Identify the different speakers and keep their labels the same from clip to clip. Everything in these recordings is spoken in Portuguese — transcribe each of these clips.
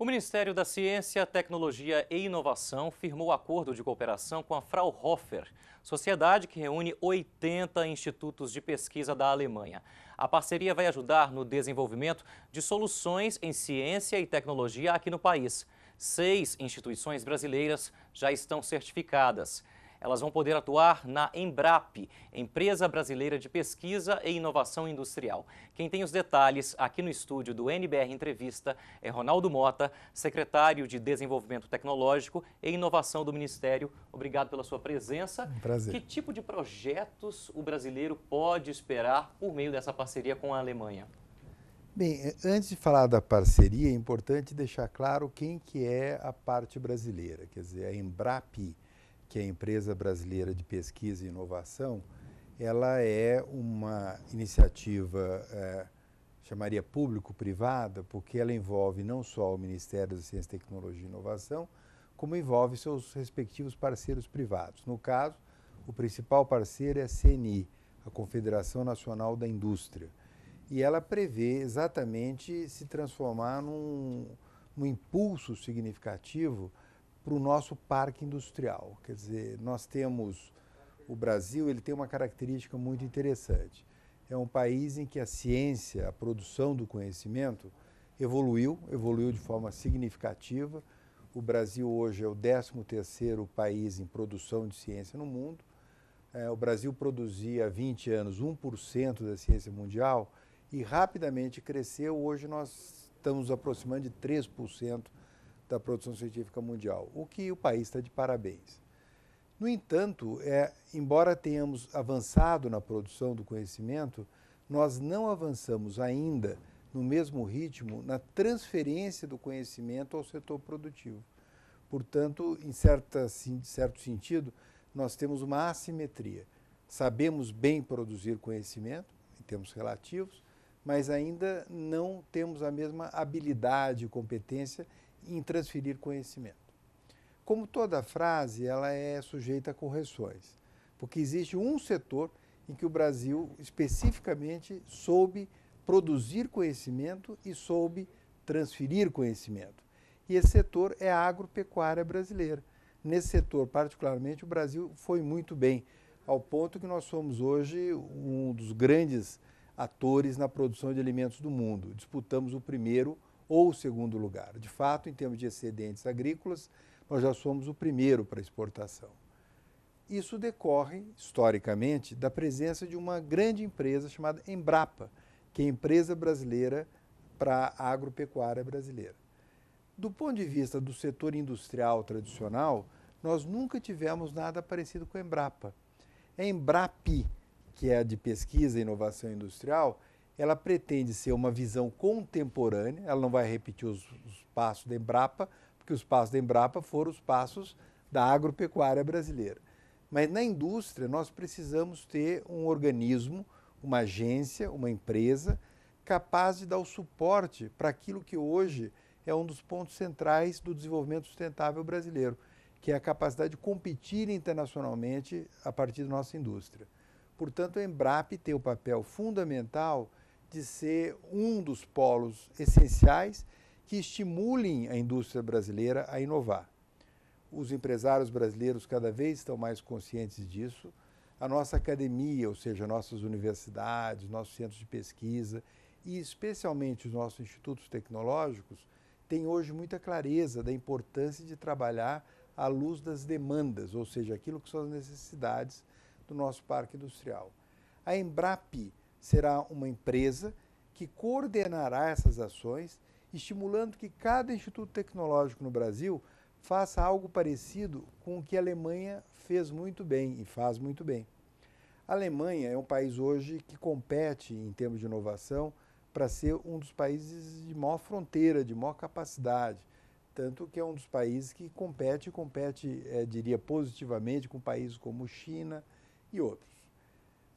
Speaker 1: O Ministério da Ciência, Tecnologia e Inovação firmou acordo de cooperação com a Fraunhofer, sociedade que reúne 80 institutos de pesquisa da Alemanha. A parceria vai ajudar no desenvolvimento de soluções em ciência e tecnologia aqui no país. Seis instituições brasileiras já estão certificadas. Elas vão poder atuar na Embrap, Empresa Brasileira de Pesquisa e Inovação Industrial. Quem tem os detalhes aqui no estúdio do NBR Entrevista é Ronaldo Mota, secretário de Desenvolvimento Tecnológico e Inovação do Ministério. Obrigado pela sua presença. Um prazer. Que tipo de projetos o brasileiro pode esperar por meio dessa parceria com a Alemanha?
Speaker 2: Bem, eh, antes de falar da parceria, é importante deixar claro quem que é a parte brasileira, quer dizer, a Embrap que é a Empresa Brasileira de Pesquisa e Inovação, ela é uma iniciativa, é, chamaria público-privada, porque ela envolve não só o Ministério da Ciência, Tecnologia e Inovação, como envolve seus respectivos parceiros privados. No caso, o principal parceiro é a CNI, a Confederação Nacional da Indústria. E ela prevê exatamente se transformar num, num impulso significativo para o nosso parque industrial. Quer dizer, nós temos o Brasil, ele tem uma característica muito interessante. É um país em que a ciência, a produção do conhecimento evoluiu, evoluiu de forma significativa. O Brasil hoje é o 13º país em produção de ciência no mundo. É, o Brasil produzia há 20 anos 1% da ciência mundial e rapidamente cresceu. Hoje nós estamos aproximando de 3% da produção científica mundial, o que o país está de parabéns. No entanto, é, embora tenhamos avançado na produção do conhecimento, nós não avançamos ainda no mesmo ritmo na transferência do conhecimento ao setor produtivo. Portanto, em certa, em certo sentido, nós temos uma assimetria. Sabemos bem produzir conhecimento, em termos relativos, mas ainda não temos a mesma habilidade e competência em transferir conhecimento. Como toda frase, ela é sujeita a correções, porque existe um setor em que o Brasil especificamente soube produzir conhecimento e soube transferir conhecimento. E esse setor é a agropecuária brasileira. Nesse setor, particularmente, o Brasil foi muito bem, ao ponto que nós somos hoje um dos grandes atores na produção de alimentos do mundo. Disputamos o primeiro ou o segundo lugar. De fato, em termos de excedentes agrícolas, nós já somos o primeiro para exportação. Isso decorre, historicamente, da presença de uma grande empresa chamada Embrapa, que é a empresa brasileira para a agropecuária brasileira. Do ponto de vista do setor industrial tradicional, nós nunca tivemos nada parecido com a Embrapa. A Embrapi, que é a de pesquisa e inovação industrial, ela pretende ser uma visão contemporânea, ela não vai repetir os, os passos da Embrapa, porque os passos da Embrapa foram os passos da agropecuária brasileira. Mas na indústria nós precisamos ter um organismo, uma agência, uma empresa capaz de dar o suporte para aquilo que hoje é um dos pontos centrais do desenvolvimento sustentável brasileiro, que é a capacidade de competir internacionalmente a partir da nossa indústria. Portanto, a Embrapa tem o papel fundamental de ser um dos polos essenciais que estimulem a indústria brasileira a inovar. Os empresários brasileiros cada vez estão mais conscientes disso. A nossa academia, ou seja, nossas universidades, nossos centros de pesquisa e especialmente os nossos institutos tecnológicos, têm hoje muita clareza da importância de trabalhar à luz das demandas, ou seja, aquilo que são as necessidades do nosso parque industrial. A Embrap será uma empresa que coordenará essas ações, estimulando que cada instituto tecnológico no Brasil faça algo parecido com o que a Alemanha fez muito bem e faz muito bem. A Alemanha é um país hoje que compete em termos de inovação para ser um dos países de maior fronteira, de maior capacidade, tanto que é um dos países que compete, compete, é, diria positivamente, com países como China e outros.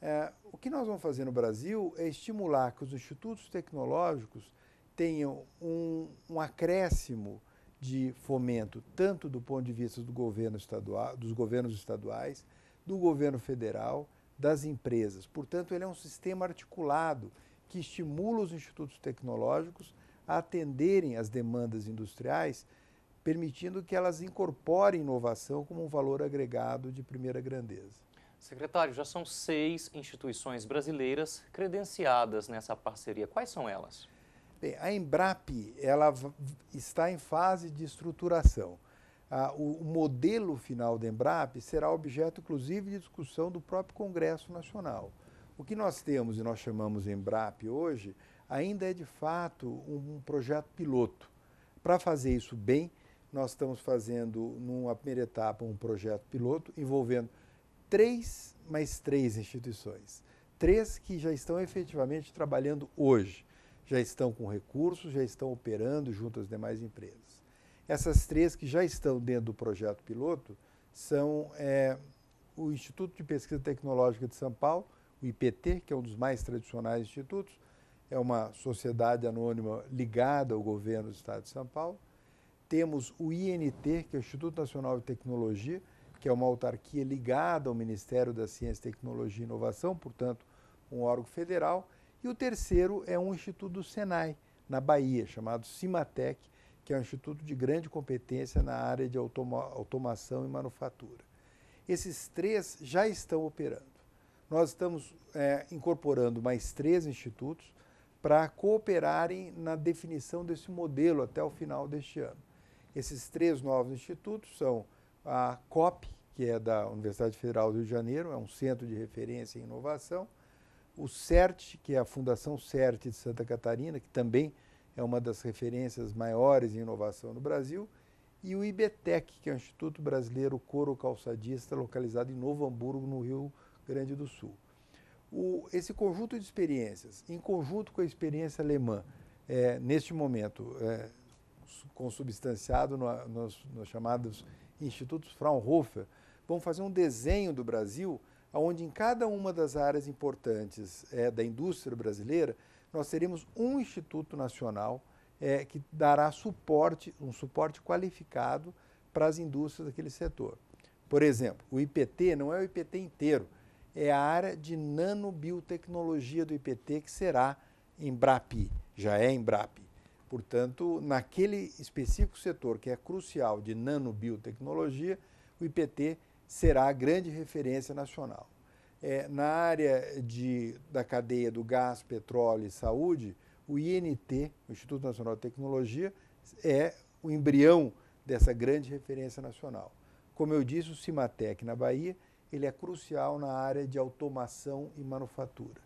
Speaker 2: É, o que nós vamos fazer no Brasil é estimular que os institutos tecnológicos tenham um, um acréscimo de fomento, tanto do ponto de vista do governo estadual, dos governos estaduais, do governo federal, das empresas. Portanto, ele é um sistema articulado que estimula os institutos tecnológicos a atenderem às demandas industriais, permitindo que elas incorporem inovação como um valor agregado de primeira grandeza.
Speaker 1: Secretário, já são seis instituições brasileiras credenciadas nessa parceria. Quais são elas?
Speaker 2: Bem, a Embrap ela está em fase de estruturação. Ah, o, o modelo final da Embrap será objeto, inclusive, de discussão do próprio Congresso Nacional. O que nós temos e nós chamamos Embrap hoje ainda é, de fato, um, um projeto piloto. Para fazer isso bem, nós estamos fazendo, numa primeira etapa, um projeto piloto envolvendo três, mais três instituições. Três que já estão efetivamente trabalhando hoje, já estão com recursos, já estão operando junto às demais empresas. Essas três que já estão dentro do projeto piloto são é, o Instituto de Pesquisa Tecnológica de São Paulo, o IPT, que é um dos mais tradicionais institutos, é uma sociedade anônima ligada ao governo do Estado de São Paulo. Temos o INT, que é o Instituto Nacional de Tecnologia, que é uma autarquia ligada ao Ministério da Ciência, Tecnologia e Inovação, portanto, um órgão federal. E o terceiro é um instituto do Senai, na Bahia, chamado Cimatec, que é um instituto de grande competência na área de automa automação e manufatura. Esses três já estão operando. Nós estamos é, incorporando mais três institutos para cooperarem na definição desse modelo até o final deste ano. Esses três novos institutos são a COP, que é da Universidade Federal do Rio de Janeiro, é um centro de referência em inovação, o CERT, que é a Fundação CERT de Santa Catarina, que também é uma das referências maiores em inovação no Brasil, e o IBTEC, que é o Instituto Brasileiro Coro Calçadista, localizado em Novo Hamburgo, no Rio Grande do Sul. O, esse conjunto de experiências, em conjunto com a experiência alemã, é, neste momento, é, consubstanciado no, nos, nos chamados Instituto Fraunhofer, vão fazer um desenho do Brasil, onde em cada uma das áreas importantes é, da indústria brasileira, nós teremos um Instituto Nacional é, que dará suporte, um suporte qualificado para as indústrias daquele setor. Por exemplo, o IPT não é o IPT inteiro, é a área de nanobiotecnologia do IPT que será embrapi, já é embrapi. Portanto, naquele específico setor que é crucial de nanobiotecnologia, o IPT será a grande referência nacional. É, na área de, da cadeia do gás, petróleo e saúde, o INT, o Instituto Nacional de Tecnologia, é o embrião dessa grande referência nacional. Como eu disse, o Cimatec na Bahia, ele é crucial na área de automação e manufatura.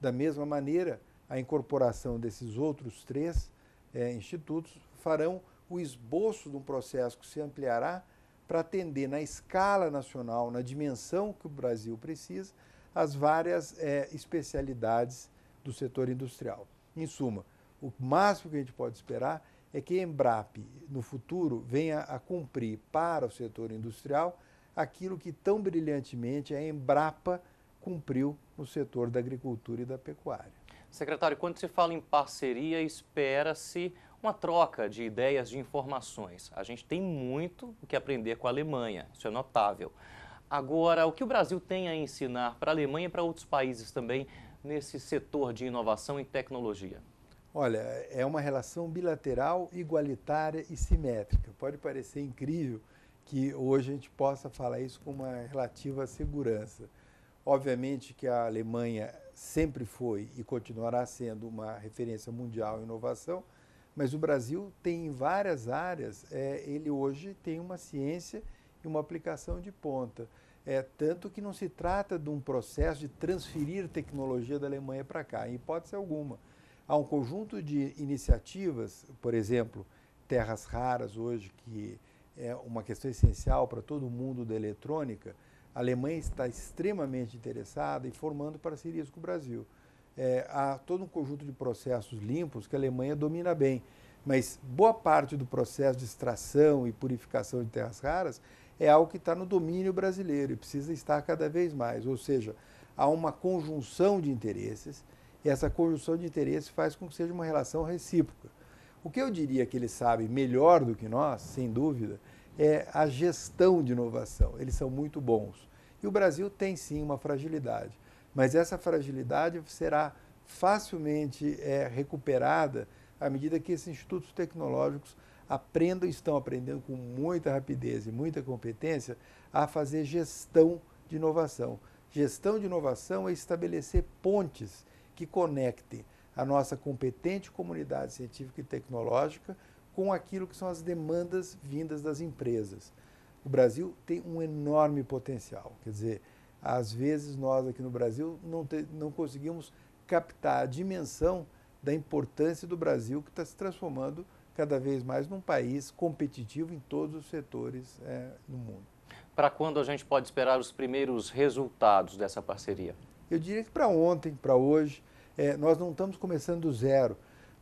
Speaker 2: Da mesma maneira, a incorporação desses outros três é, institutos farão o esboço de um processo que se ampliará para atender na escala nacional, na dimensão que o Brasil precisa, as várias é, especialidades do setor industrial. Em suma, o máximo que a gente pode esperar é que a Embrapa no futuro, venha a cumprir para o setor industrial aquilo que tão brilhantemente a Embrapa cumpriu no setor da agricultura e da pecuária.
Speaker 1: Secretário, quando se fala em parceria, espera-se uma troca de ideias, de informações. A gente tem muito o que aprender com a Alemanha, isso é notável. Agora, o que o Brasil tem a ensinar para a Alemanha e para outros países também nesse setor de inovação e tecnologia?
Speaker 2: Olha, é uma relação bilateral, igualitária e simétrica. Pode parecer incrível que hoje a gente possa falar isso com uma relativa segurança. Obviamente que a Alemanha sempre foi e continuará sendo uma referência mundial em inovação, mas o Brasil tem em várias áreas, é, ele hoje tem uma ciência e uma aplicação de ponta. É, tanto que não se trata de um processo de transferir tecnologia da Alemanha para cá, em hipótese alguma. Há um conjunto de iniciativas, por exemplo, terras raras hoje, que é uma questão essencial para todo mundo da eletrônica, a Alemanha está extremamente interessada e formando parcerias com o Brasil. É, há todo um conjunto de processos limpos que a Alemanha domina bem, mas boa parte do processo de extração e purificação de terras raras é algo que está no domínio brasileiro e precisa estar cada vez mais. Ou seja, há uma conjunção de interesses e essa conjunção de interesses faz com que seja uma relação recíproca. O que eu diria que eles sabem melhor do que nós, sem dúvida, é a gestão de inovação. Eles são muito bons. E o Brasil tem sim uma fragilidade, mas essa fragilidade será facilmente é, recuperada à medida que esses institutos tecnológicos aprendam, estão aprendendo com muita rapidez e muita competência a fazer gestão de inovação. Gestão de inovação é estabelecer pontes que conectem a nossa competente comunidade científica e tecnológica com aquilo que são as demandas vindas das empresas. O Brasil tem um enorme potencial. Quer dizer, às vezes nós aqui no Brasil não, te, não conseguimos captar a dimensão da importância do Brasil que está se transformando cada vez mais num país competitivo em todos os setores é,
Speaker 1: no mundo. Para quando a gente pode esperar os primeiros resultados dessa parceria?
Speaker 2: Eu diria que para ontem, para hoje, é, nós não estamos começando do zero.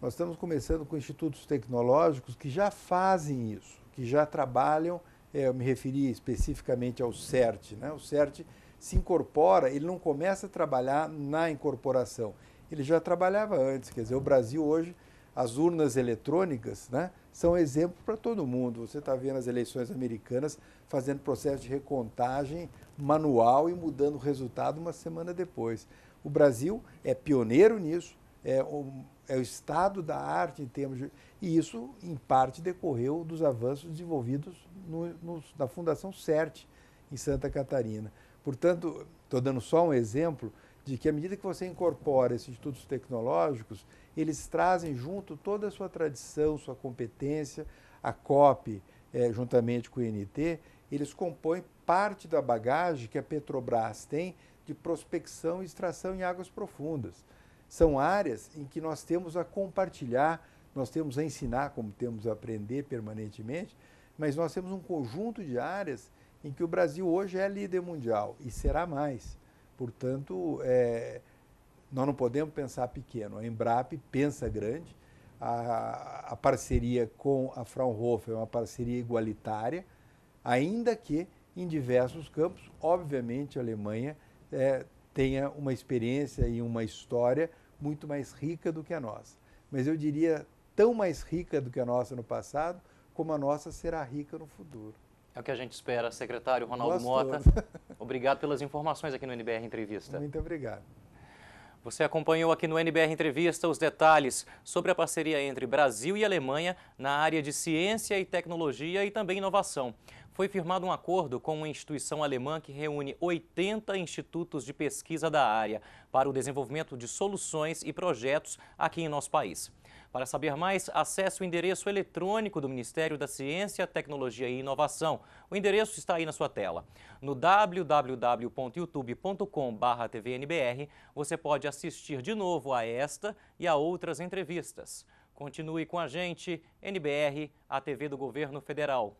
Speaker 2: Nós estamos começando com institutos tecnológicos que já fazem isso, que já trabalham, é, eu me referi especificamente ao CERT. Né? O CERT se incorpora, ele não começa a trabalhar na incorporação. Ele já trabalhava antes, quer dizer, o Brasil hoje, as urnas eletrônicas né, são exemplo para todo mundo. Você está vendo as eleições americanas fazendo processo de recontagem manual e mudando o resultado uma semana depois. O Brasil é pioneiro nisso, é, um, é o estado da arte em termos de, e isso em parte decorreu dos avanços desenvolvidos no, no, na Fundação CERT em Santa Catarina. Portanto, estou dando só um exemplo de que à medida que você incorpora esses institutos tecnológicos, eles trazem junto toda a sua tradição, sua competência, a COP, é, juntamente com o INT, eles compõem parte da bagagem que a Petrobras tem de prospecção e extração em águas profundas são áreas em que nós temos a compartilhar, nós temos a ensinar, como temos a aprender permanentemente, mas nós temos um conjunto de áreas em que o Brasil hoje é líder mundial e será mais. Portanto, é, nós não podemos pensar pequeno. A Embrap pensa grande. A, a parceria com a Fraunhofer é uma parceria igualitária, ainda que em diversos campos, obviamente, a Alemanha é, tenha uma experiência e uma história muito mais rica do que a nossa. Mas eu diria tão mais rica do que a nossa no passado, como a nossa será rica no futuro.
Speaker 1: É o que a gente espera, secretário Ronaldo Mota. Obrigado pelas informações aqui no NBR Entrevista. Muito obrigado. Você acompanhou aqui no NBR Entrevista os detalhes sobre a parceria entre Brasil e Alemanha na área de ciência e tecnologia e também inovação foi firmado um acordo com uma instituição alemã que reúne 80 institutos de pesquisa da área para o desenvolvimento de soluções e projetos aqui em nosso país. Para saber mais, acesse o endereço eletrônico do Ministério da Ciência, Tecnologia e Inovação. O endereço está aí na sua tela. No www.youtube.com/tvnbr, você pode assistir de novo a esta e a outras entrevistas. Continue com a gente, NBR, a TV do Governo Federal.